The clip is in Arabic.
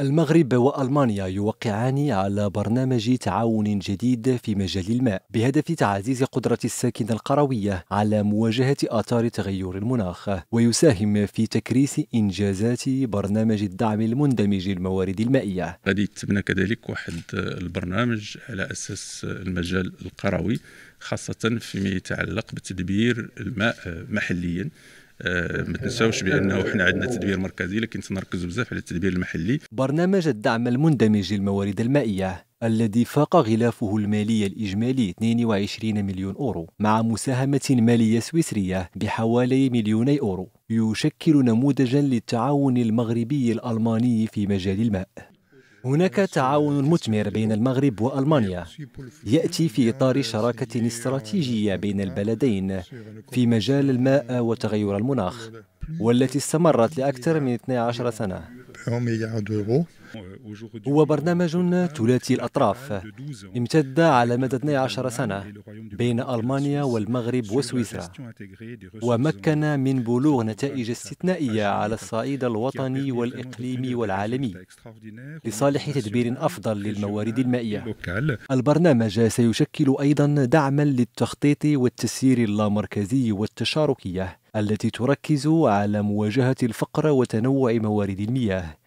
المغرب والمانيا يوقعان على برنامج تعاون جديد في مجال الماء بهدف تعزيز قدره الساكنه القرويه على مواجهه اثار تغير المناخ ويساهم في تكريس انجازات برنامج الدعم المندمج للموارد المائيه. غادي يتبنى كذلك واحد البرنامج على اساس المجال القروي خاصه فيما يتعلق بتدبير الماء محليا آه، ما تنساوش بانه حنا عندنا تدبير مركزي لكن تنركز بزاف على التدبير المحلي برنامج الدعم المندمج للموارد المائيه الذي فاق غلافه المالي الإجمالي 22 مليون أورو مع مساهمة مالية سويسرية بحوالي مليوني أورو يشكل نموذجا للتعاون المغربي الألماني في مجال الماء هناك تعاون مثمر بين المغرب وألمانيا يأتي في إطار شراكة استراتيجية بين البلدين في مجال الماء وتغير المناخ والتي استمرت لأكثر من 12 سنة هو برنامج ثلاثي الأطراف امتد على مدى 12 سنة بين ألمانيا والمغرب وسويسرا ومكن من بلوغ نتائج استثنائية على الصعيد الوطني والإقليمي والعالمي لصالح تدبير أفضل للموارد المائية البرنامج سيشكل أيضا دعما للتخطيط والتسيير اللامركزي والتشاركية التي تركز على مواجهة الفقر وتنوع موارد المياه